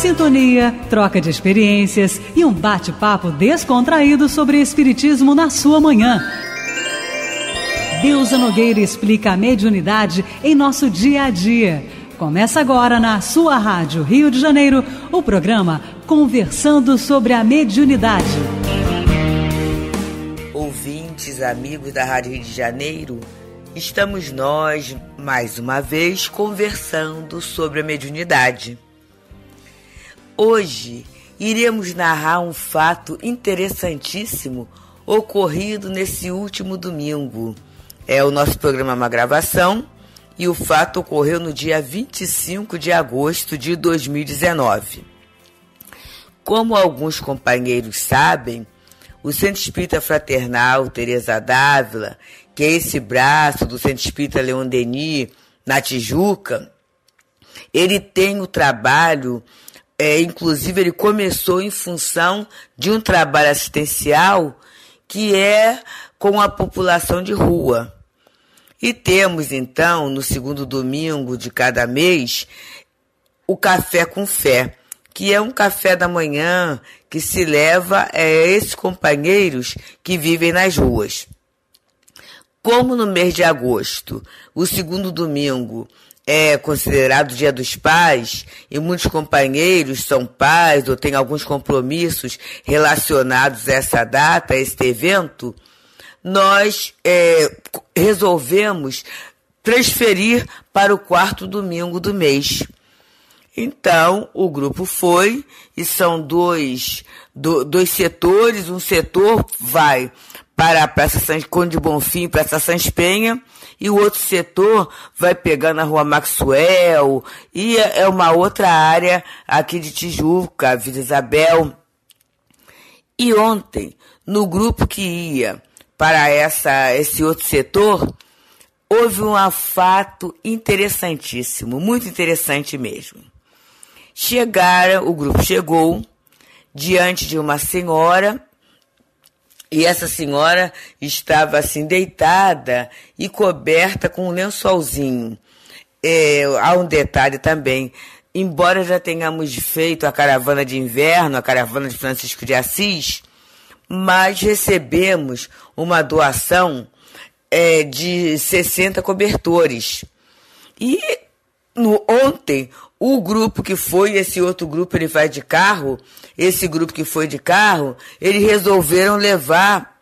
Sintonia, troca de experiências e um bate-papo descontraído sobre Espiritismo na sua manhã. Deusa Nogueira explica a mediunidade em nosso dia a dia. Começa agora na sua Rádio Rio de Janeiro o programa Conversando sobre a Mediunidade. Ouvintes, amigos da Rádio Rio de Janeiro, estamos nós, mais uma vez, conversando sobre a mediunidade. Hoje iremos narrar um fato interessantíssimo ocorrido nesse último domingo. É o nosso programa uma gravação e o fato ocorreu no dia 25 de agosto de 2019. Como alguns companheiros sabem, o Centro Espírita Fraternal Teresa Dávila, que é esse braço do Centro Espírita Leon Denis na Tijuca, ele tem o trabalho é, inclusive, ele começou em função de um trabalho assistencial que é com a população de rua. E temos, então, no segundo domingo de cada mês, o Café com Fé, que é um café da manhã que se leva a é, esses companheiros que vivem nas ruas. Como no mês de agosto, o segundo domingo é considerado Dia dos Pais e muitos companheiros são pais ou têm alguns compromissos relacionados a essa data, a este evento, nós é, resolvemos transferir para o quarto domingo do mês. Então, o grupo foi e são dois, do, dois setores. Um setor vai para a Praça São, Conde Bonfim, Praça Sãs Penha, e o outro setor vai pegar na Rua Maxwell, e é, é uma outra área aqui de Tijuca, Vila Isabel. E ontem, no grupo que ia para essa, esse outro setor, houve um fato interessantíssimo, muito interessante mesmo. Chegaram, o grupo chegou diante de uma senhora e essa senhora estava assim deitada e coberta com um lençolzinho. É, há um detalhe também. Embora já tenhamos feito a caravana de inverno, a caravana de Francisco de Assis, mas recebemos uma doação é, de 60 cobertores. E no, ontem o grupo que foi, esse outro grupo ele vai de carro, esse grupo que foi de carro, eles resolveram levar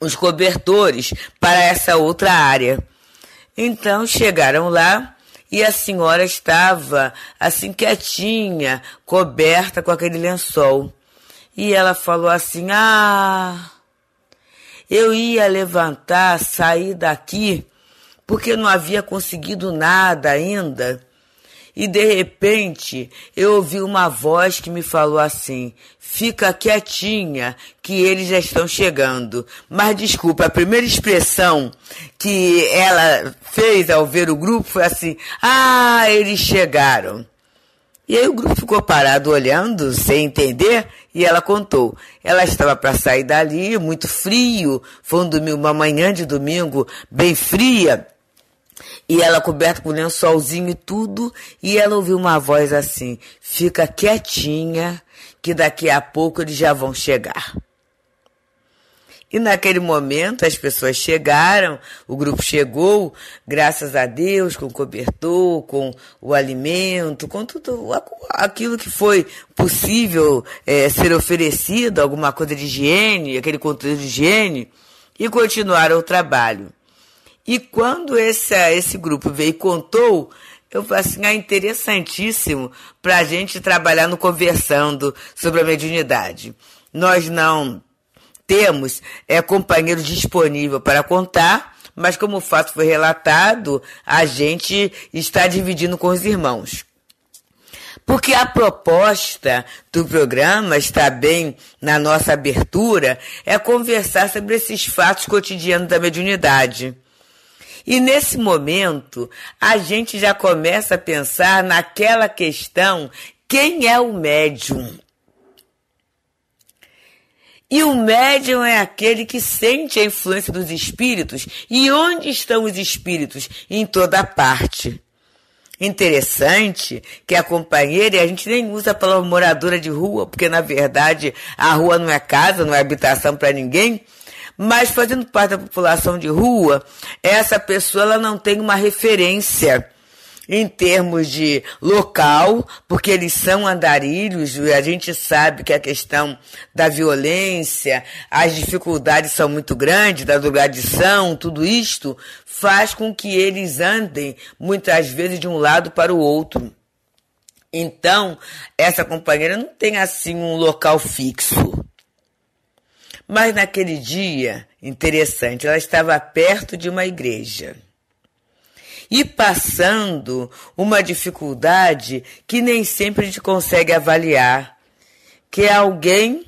os cobertores para essa outra área. Então chegaram lá e a senhora estava assim quietinha, coberta com aquele lençol. E ela falou assim: "Ah, eu ia levantar, sair daqui, porque não havia conseguido nada ainda." E de repente eu ouvi uma voz que me falou assim: fica quietinha, que eles já estão chegando. Mas desculpa, a primeira expressão que ela fez ao ver o grupo foi assim: ah, eles chegaram. E aí o grupo ficou parado olhando, sem entender, e ela contou. Ela estava para sair dali, muito frio, foi um domingo, uma manhã de domingo bem fria. E ela coberta com lençolzinho e tudo, e ela ouviu uma voz assim: fica quietinha, que daqui a pouco eles já vão chegar. E naquele momento as pessoas chegaram, o grupo chegou, graças a Deus, com o cobertor, com o alimento, com tudo aquilo que foi possível é, ser oferecido, alguma coisa de higiene, aquele conteúdo de higiene, e continuaram o trabalho. E quando esse, esse grupo veio e contou, eu falei assim, é interessantíssimo para a gente trabalhar no conversando sobre a mediunidade. Nós não temos é, companheiro disponível para contar, mas como o fato foi relatado, a gente está dividindo com os irmãos. Porque a proposta do programa está bem na nossa abertura é conversar sobre esses fatos cotidianos da mediunidade e nesse momento, a gente já começa a pensar naquela questão: quem é o médium? E o médium é aquele que sente a influência dos espíritos. E onde estão os espíritos? Em toda parte. Interessante que a companheira, e a gente nem usa a palavra moradora de rua, porque na verdade a rua não é casa, não é habitação para ninguém. Mas fazendo parte da população de rua, essa pessoa ela não tem uma referência em termos de local, porque eles são andarilhos, e a gente sabe que a questão da violência, as dificuldades são muito grandes, da drogadição, tudo isto faz com que eles andem muitas vezes de um lado para o outro. Então, essa companheira não tem assim um local fixo. Mas naquele dia, interessante, ela estava perto de uma igreja e passando uma dificuldade que nem sempre a gente consegue avaliar, que é alguém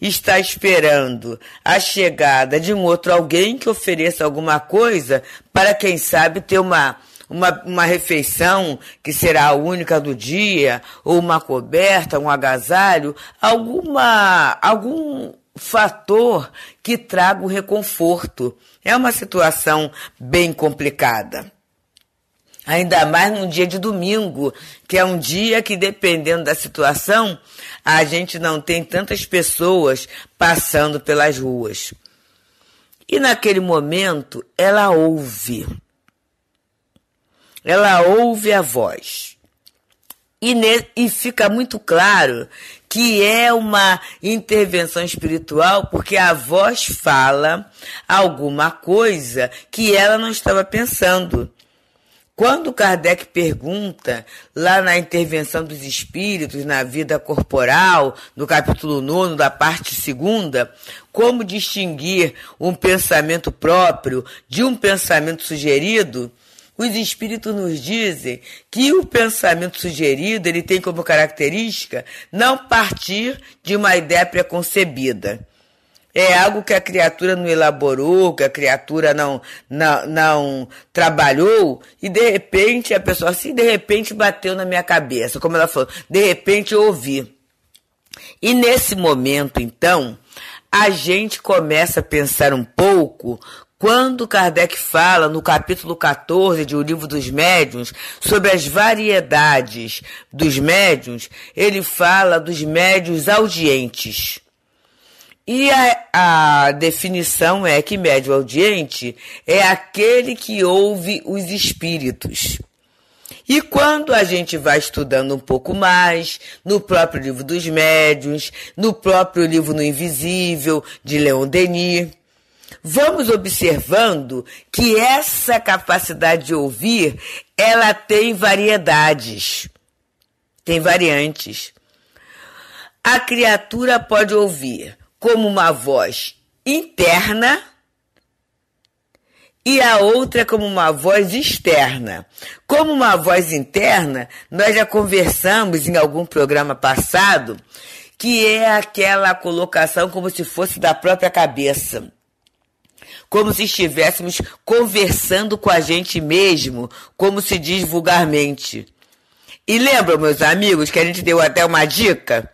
está esperando a chegada de um outro alguém que ofereça alguma coisa para quem sabe ter uma uma, uma refeição que será a única do dia, ou uma coberta, um agasalho, alguma algum fator que traga o reconforto. É uma situação bem complicada. Ainda mais num dia de domingo, que é um dia que, dependendo da situação, a gente não tem tantas pessoas passando pelas ruas. E naquele momento, ela ouve. Ela ouve a voz. E, e fica muito claro que é uma intervenção espiritual, porque a voz fala alguma coisa que ela não estava pensando. Quando Kardec pergunta, lá na intervenção dos espíritos, na vida corporal, no capítulo 9, da parte segunda, como distinguir um pensamento próprio de um pensamento sugerido, os espíritos nos dizem que o pensamento sugerido ele tem como característica não partir de uma ideia preconcebida. É algo que a criatura não elaborou, que a criatura não, não, não trabalhou, e de repente a pessoa, assim, de repente bateu na minha cabeça, como ela falou, de repente eu ouvi. E nesse momento, então, a gente começa a pensar um pouco quando Kardec fala no capítulo 14 de O Livro dos Médiuns sobre as variedades dos médiuns, ele fala dos médiuns audientes. E a, a, definição é que médio audiente é aquele que ouve os espíritos. E quando a gente vai estudando um pouco mais, no próprio livro dos médiuns, no próprio livro No Invisível, de Leon Denis, vamos observando que essa capacidade de ouvir, ela tem variedades, tem variantes. A criatura pode ouvir como uma voz interna e a outra como uma voz externa. Como uma voz interna, nós já conversamos em algum programa passado que é aquela colocação como se fosse da própria cabeça como se estivéssemos conversando com a gente mesmo, como se diz vulgarmente. E lembra meus amigos, que a gente deu até uma dica?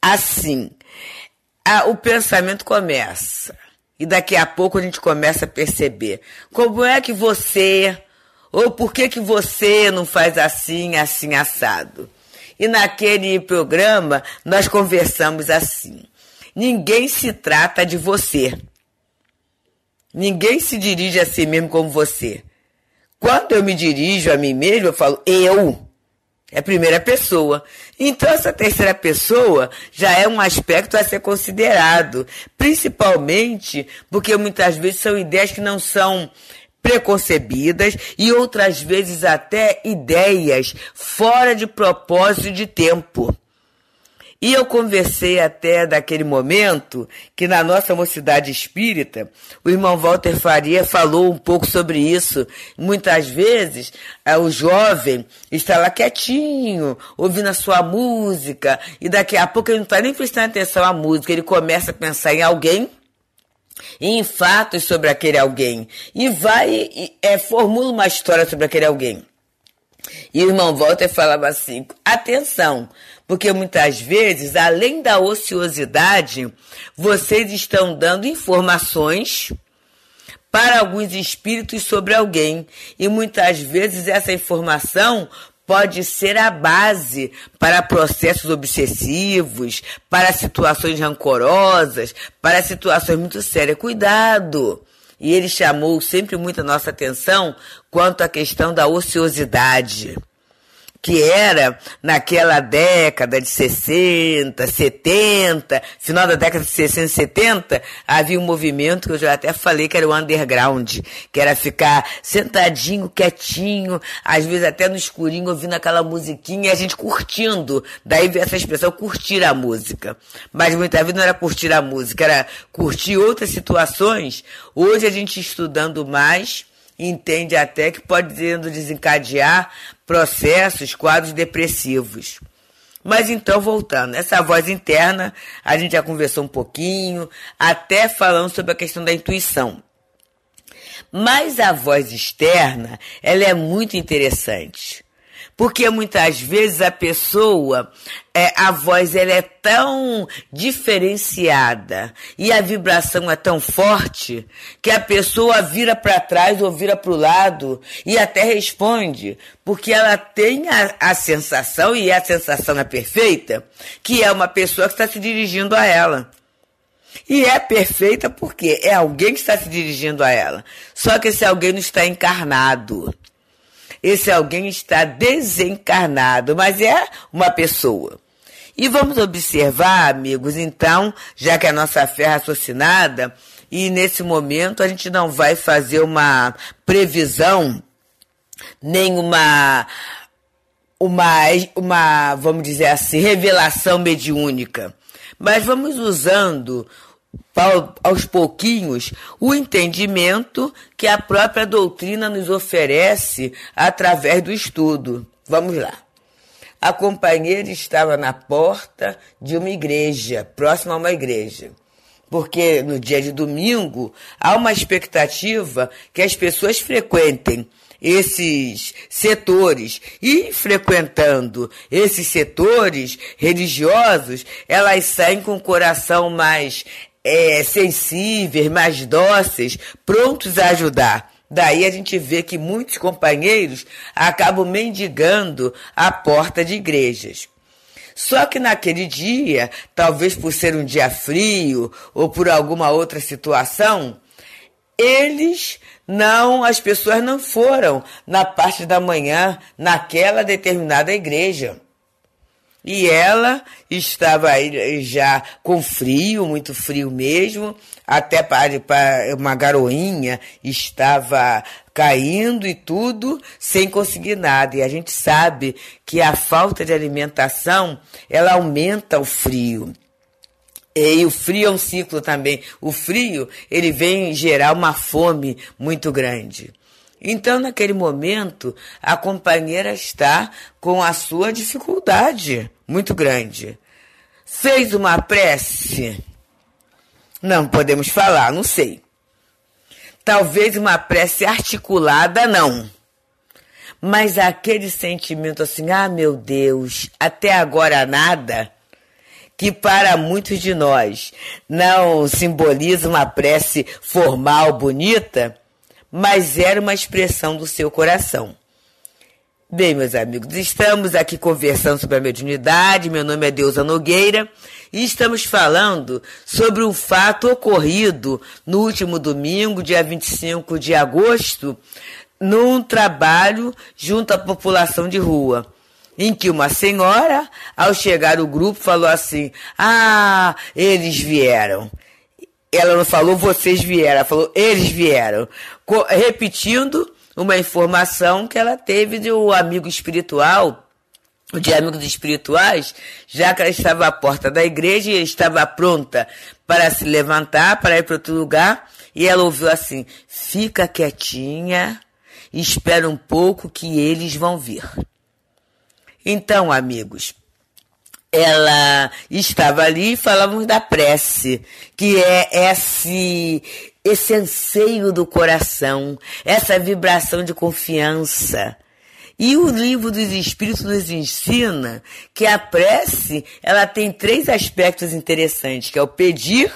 Assim, a, o pensamento começa. E daqui a pouco a gente começa a perceber como é que você, ou por que que você não faz assim, assim, assado. E naquele programa nós conversamos assim: ninguém se trata de você. Ninguém se dirige a si mesmo como você. Quando eu me dirijo a mim mesmo, eu falo eu. É a primeira pessoa. Então, essa terceira pessoa já é um aspecto a ser considerado, principalmente porque muitas vezes são ideias que não são preconcebidas e outras vezes até ideias fora de propósito de tempo. E eu conversei até daquele momento que na nossa mocidade espírita, o irmão Walter Faria falou um pouco sobre isso. Muitas vezes, eh, o jovem está lá quietinho, ouvindo a sua música, e daqui a pouco ele não está nem prestando atenção à música, ele começa a pensar em alguém em fatos sobre aquele alguém e vai e, é, formula uma história sobre aquele alguém. E o irmão Walter falava assim: atenção, porque muitas vezes, além da ociosidade, vocês estão dando informações para alguns espíritos sobre alguém. E muitas vezes essa informação pode ser a base para processos obsessivos, para situações rancorosas, para situações muito sérias. Cuidado! E ele chamou sempre muito a nossa atenção quanto à questão da ociosidade que era naquela década de 60, 70, final da década de 60, 70, havia um movimento que eu já até falei que era o underground, que era ficar sentadinho, quietinho, às vezes até no escurinho, ouvindo aquela musiquinha e a gente curtindo. Daí veio essa expressão curtir a música. Mas muitas vezes não era curtir a música, era curtir outras situações. Hoje a gente estudando mais, entende até que pode desencadear processos, quadros depressivos. Mas então, voltando, essa voz interna, a gente já conversou um pouquinho, até falando sobre a questão da intuição. Mas a voz externa, ela é muito interessante. Porque muitas vezes a pessoa, é, a voz ela é tão diferenciada e a vibração é tão forte que a pessoa vira para trás ou vira para o lado e até responde, porque ela tem a, a sensação, e a sensação é perfeita, que é uma pessoa que está se dirigindo a ela. E é perfeita porque é alguém que está se dirigindo a ela. Só que esse alguém não está encarnado. Esse alguém está desencarnado, mas é uma pessoa. E vamos observar, amigos, então, já que a nossa fé é raciocinada, e nesse momento a gente não vai fazer uma previsão, nem uma, uma, uma vamos dizer assim, revelação mediúnica. Mas vamos usando aos pouquinhos o entendimento que a própria doutrina nos oferece através do estudo. Vamos lá. A companheira estava na porta de uma igreja, próxima a uma igreja. Porque no dia de domingo há uma expectativa que as pessoas frequentem esses setores. E frequentando esses setores religiosos, elas saem com o coração mais é, sensíveis, mais dóceis, prontos a ajudar. Daí a gente vê que muitos companheiros acabam mendigando a porta de igrejas. Só que naquele dia, talvez por ser um dia frio ou por alguma outra situação, eles não, as pessoas não foram na parte da manhã naquela determinada igreja. E ela estava eh, já com frio, muito frio mesmo, até para uma garoinha estava caindo e tudo, sem conseguir nada. E a gente sabe que a falta de alimentação, ela aumenta o frio. E o frio é um ciclo também. O frio, ele vem gerar uma fome muito grande. Então, naquele momento, a companheira está com a sua dificuldade muito grande. Fez uma prece? Não podemos falar, não sei. Talvez uma prece articulada, não. Mas aquele sentimento assim, ah, meu Deus, até agora nada que para muitos de nós não simboliza uma prece formal bonita, mas era uma expressão do seu coração. Bem, meus amigos, estamos aqui conversando sobre a mediunidade. Meu nome é Deusa Nogueira e estamos falando sobre um fato ocorrido no último domingo, dia 25 de agosto, num trabalho junto à população de rua em que uma senhora, ao chegar o grupo, falou assim: Ah, eles vieram. Ela não falou vocês vieram, ela falou eles vieram. Co repetindo uma informação que ela teve de um amigo espiritual, de amigos espirituais, já que ela estava à porta da igreja e estava pronta para se levantar, para ir para outro lugar, e ela ouviu assim: fica quietinha, espera um pouco que eles vão vir. Então, amigos, ela estava ali e falávamos da prece, que é esse, esse anseio do coração, essa vibração de confiança. E o livro dos Espíritos nos ensina que a prece ela tem três aspectos interessantes, que é o pedir,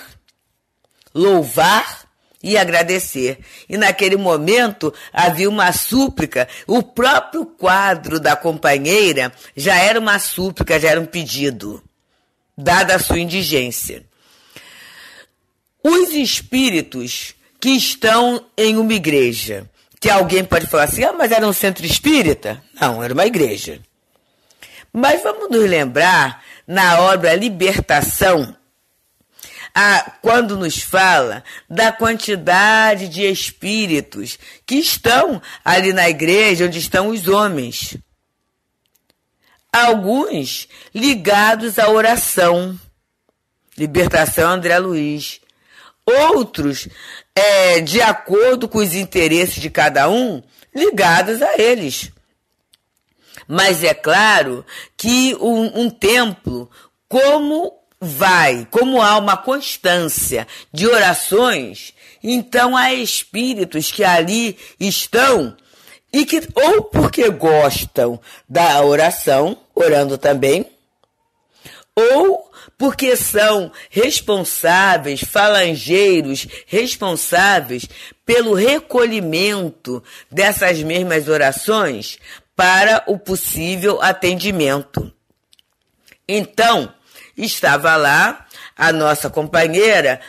louvar e agradecer. E naquele momento havia uma súplica, o próprio quadro da companheira já era uma súplica, já era um pedido, dada a sua indigência. Os espíritos que estão em uma igreja, que alguém pode falar assim, ah, mas era um centro espírita? Não, era uma igreja. Mas vamos nos lembrar, na obra Libertação, a, ah, quando nos fala da quantidade de espíritos que estão ali na igreja onde estão os homens. Alguns ligados à oração, libertação André Luiz. Outros, é, de acordo com os interesses de cada um, ligados a eles. Mas é claro que um, um templo como vai, como há uma constância de orações, então há espíritos que ali estão e que ou porque gostam da oração, orando também, ou porque são responsáveis, falangeiros responsáveis pelo recolhimento dessas mesmas orações para o possível atendimento. Então, estava lá a nossa companheira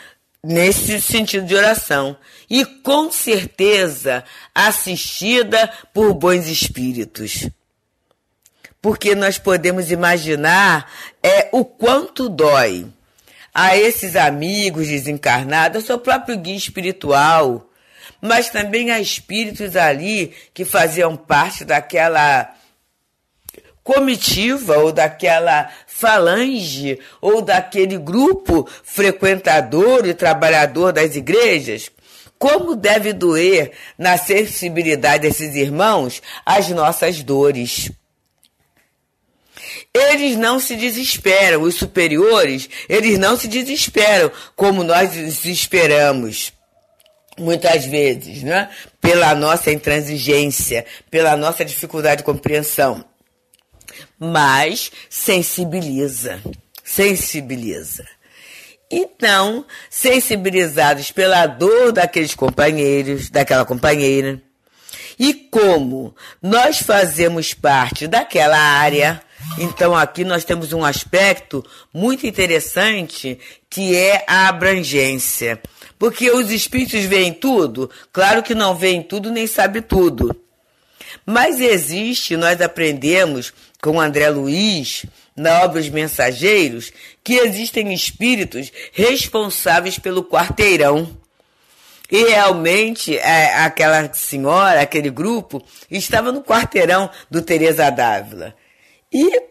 nesse sentido de oração e com certeza assistida por bons espíritos. Porque nós podemos imaginar é o quanto dói a esses amigos desencarnados, ao seu próprio guia espiritual, mas também a espíritos ali que faziam parte daquela comitiva ou daquela falange ou daquele grupo frequentador e trabalhador das igrejas? Como deve doer na sensibilidade desses irmãos as nossas dores? Eles não se desesperam, os superiores, eles não se desesperam como nós desesperamos. Muitas vezes, né? Pela nossa intransigência, pela nossa dificuldade de compreensão mas sensibiliza. Sensibiliza. Então, sensibilizados pela dor daqueles companheiros, daquela companheira, e como nós fazemos parte daquela área, então aqui nós temos um aspecto muito interessante que é a abrangência. Porque os espíritos veem tudo? Claro que não veem tudo nem sabe tudo. Mas existe, nós aprendemos com André Luiz na obra Os Mensageiros que existem espíritos responsáveis pelo quarteirão. E realmente é, aquela senhora, aquele grupo, estava no quarteirão do Teresa Dávila. E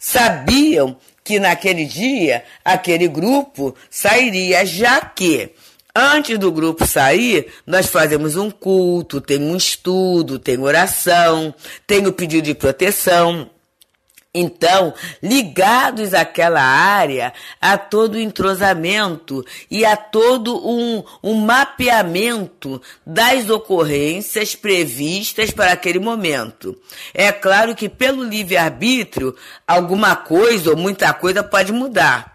sabiam que naquele dia aquele grupo sairia, já que antes do grupo sair, nós fazemos um culto, tem um estudo, tem oração, tem o pedido de proteção. Então, ligados àquela área, a todo o entrosamento e a todo um, um mapeamento das ocorrências previstas para aquele momento. É claro que, pelo livre-arbítrio, alguma coisa ou muita coisa pode mudar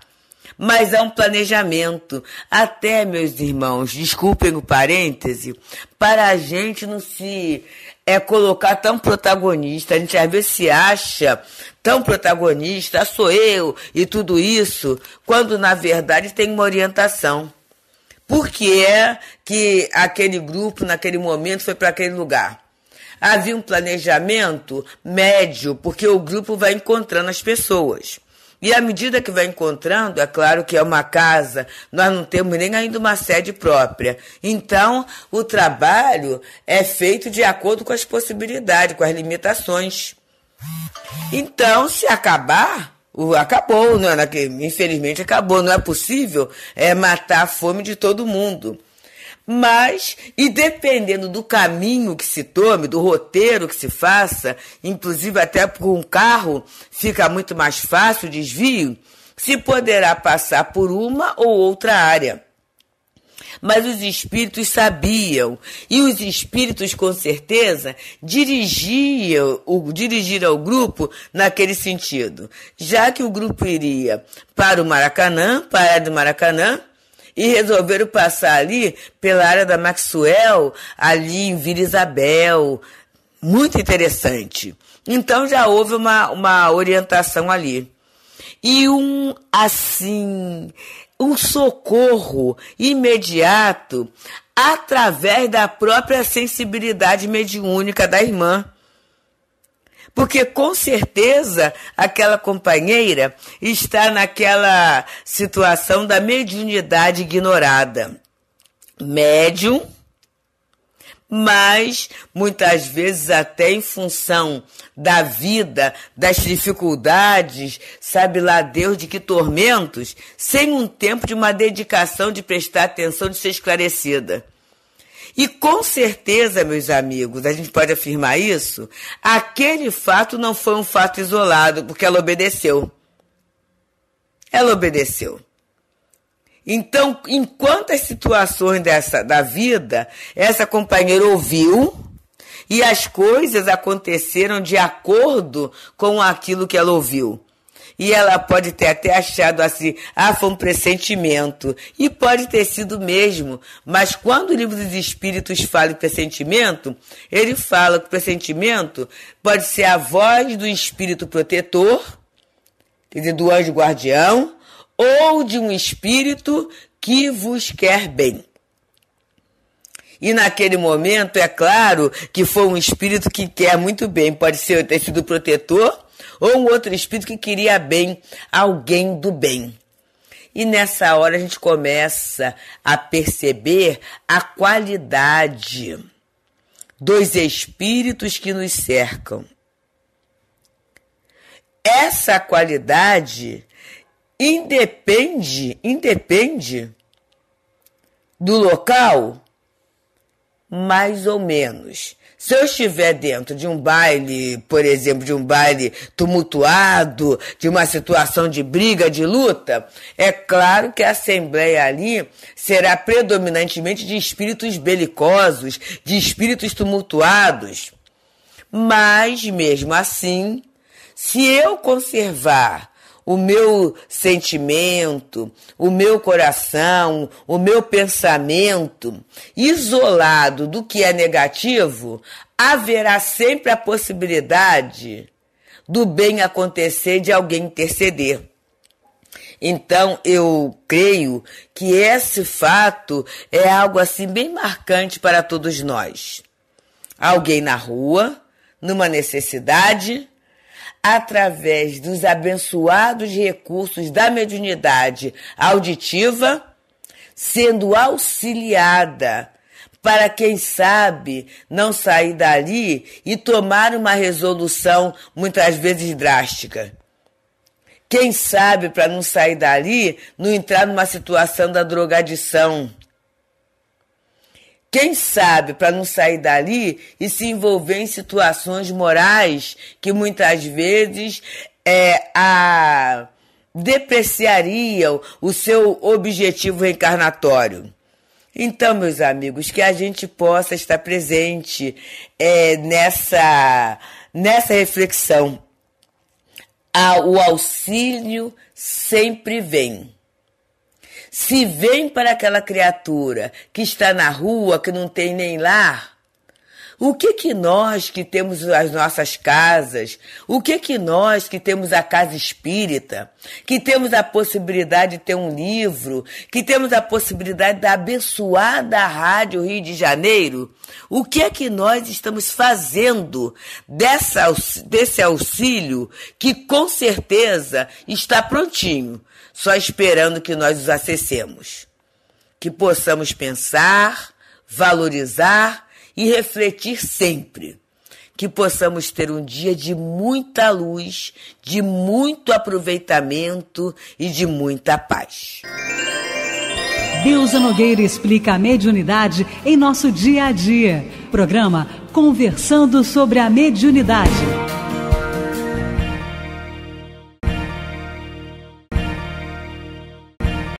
mas há é um planejamento. Até, meus irmãos, desculpem o parêntese, para a gente não se é colocar tão protagonista. A gente às vezes se acha tão protagonista, ah, sou eu e tudo isso, quando na verdade tem uma orientação. Por que é que aquele grupo, naquele momento, foi para aquele lugar? Havia um planejamento médio, porque o grupo vai encontrando as pessoas. E à medida que vai encontrando, é claro que é uma casa, nós não temos nem ainda uma sede própria. Então, o trabalho é feito de acordo com as possibilidades, com as limitações. Então, se acabar, acabou, não é? infelizmente acabou. Não é possível é, matar a fome de todo mundo. Mas, e dependendo do caminho que se tome, do roteiro que se faça, inclusive até por um carro, fica muito mais fácil o desvio, se poderá passar por uma ou outra área. Mas os espíritos sabiam, e os espíritos, com certeza, dirigiam, o, dirigiram o grupo naquele sentido. Já que o grupo iria para o Maracanã, para a do Maracanã, e resolveram passar ali pela área da Maxwell, ali em Vila Isabel. Muito interessante. Então já houve uma, uma orientação ali. E um, assim, um socorro imediato através da própria sensibilidade mediúnica da irmã. Porque com certeza aquela companheira está naquela situação da mediunidade ignorada. Médium, mas muitas vezes até em função da vida, das dificuldades, sabe lá Deus de que tormentos, sem um tempo de uma dedicação de prestar atenção, de ser esclarecida. E com certeza, meus amigos, a gente pode afirmar isso, aquele fato não foi um fato isolado, porque ela obedeceu. Ela obedeceu. Então, em quantas situações dessa, da vida, essa companheira ouviu e as coisas aconteceram de acordo com aquilo que ela ouviu. E ela pode ter até achado assim, ah, foi um pressentimento. E pode ter sido mesmo. Mas quando o livro dos Espíritos fala em pressentimento, ele fala que o pressentimento pode ser a voz do Espírito protetor, quer dizer, do anjo guardião, ou de um Espírito que vos quer bem. E naquele momento, é claro que foi um espírito que quer muito bem, pode ser ter sido protetor ou um outro espírito que queria bem, alguém do bem. E nessa hora a gente começa a perceber a qualidade dos espíritos que nos cercam. Essa qualidade independe, independe do local, mais ou menos. Se eu estiver dentro de um baile, por exemplo, de um baile tumultuado, de uma situação de briga, de luta, é claro que a assembleia ali será predominantemente de espíritos belicosos, de espíritos tumultuados. Mas, mesmo assim, se eu conservar o meu sentimento, o meu coração, o meu pensamento, isolado do que é negativo, haverá sempre a possibilidade do bem acontecer de alguém interceder. Então eu creio que esse fato é algo assim bem marcante para todos nós. Alguém na rua, numa necessidade, através dos abençoados recursos da mediunidade auditiva, sendo auxiliada para quem sabe não sair dali e tomar uma resolução muitas vezes drástica. Quem sabe para não sair dali, não entrar numa situação da drogadição quem sabe, para não sair dali e se envolver em situações morais que muitas vezes é, a, depreciariam o seu objetivo reencarnatório. Então, meus amigos, que a gente possa estar presente é, nessa, nessa reflexão. o auxílio sempre vem. Se vem para aquela criatura que está na rua, que não tem nem lar, o que que nós que temos as nossas casas, o que que nós que temos a casa espírita, que temos a possibilidade de ter um livro, que temos a possibilidade da abençoada Rádio Rio de Janeiro, o que é que nós estamos fazendo dessa, desse auxílio que com certeza está prontinho? só esperando que nós os acessemos. Que possamos pensar, valorizar e refletir sempre. Que possamos ter um dia de muita luz, de muito aproveitamento e de muita paz. Deusa Nogueira explica a mediunidade em nosso dia a dia. Programa Conversando sobre a Mediunidade.